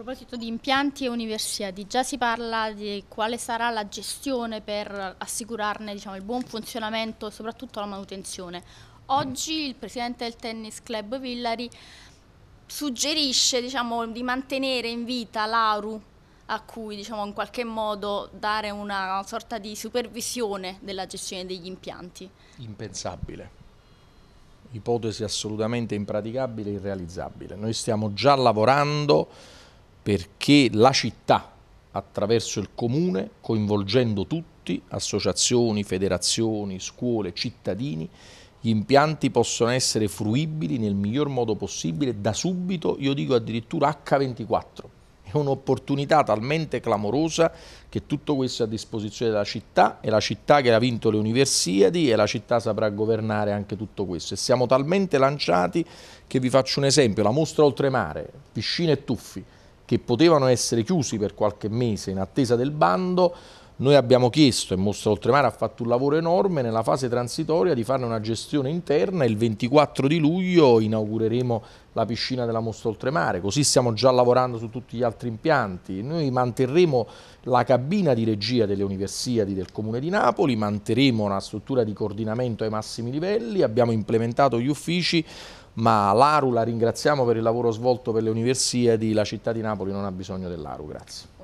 proposito di impianti e universiadi, già si parla di quale sarà la gestione per assicurarne diciamo, il buon funzionamento e soprattutto la manutenzione. Oggi il presidente del Tennis Club Villari suggerisce diciamo, di mantenere in vita l'Aru a cui diciamo, in qualche modo dare una sorta di supervisione della gestione degli impianti. Impensabile ipotesi assolutamente impraticabile e irrealizzabile. Noi stiamo già lavorando perché la città, attraverso il comune, coinvolgendo tutti, associazioni, federazioni, scuole, cittadini, gli impianti possono essere fruibili nel miglior modo possibile da subito, io dico addirittura H24. È un'opportunità talmente clamorosa che tutto questo è a disposizione della città, è la città che ha vinto le universiadi e la città saprà governare anche tutto questo. E siamo talmente lanciati che vi faccio un esempio, la mostra oltremare, piscine e tuffi, che potevano essere chiusi per qualche mese in attesa del bando noi abbiamo chiesto, e Mostra Oltremare ha fatto un lavoro enorme, nella fase transitoria di farne una gestione interna il 24 di luglio inaugureremo la piscina della Mostra Oltremare, così stiamo già lavorando su tutti gli altri impianti. Noi manterremo la cabina di regia delle universiadi del Comune di Napoli, manterremo una struttura di coordinamento ai massimi livelli, abbiamo implementato gli uffici ma l'Aru la ringraziamo per il lavoro svolto per le universiadi, la città di Napoli non ha bisogno dell'Aru, grazie.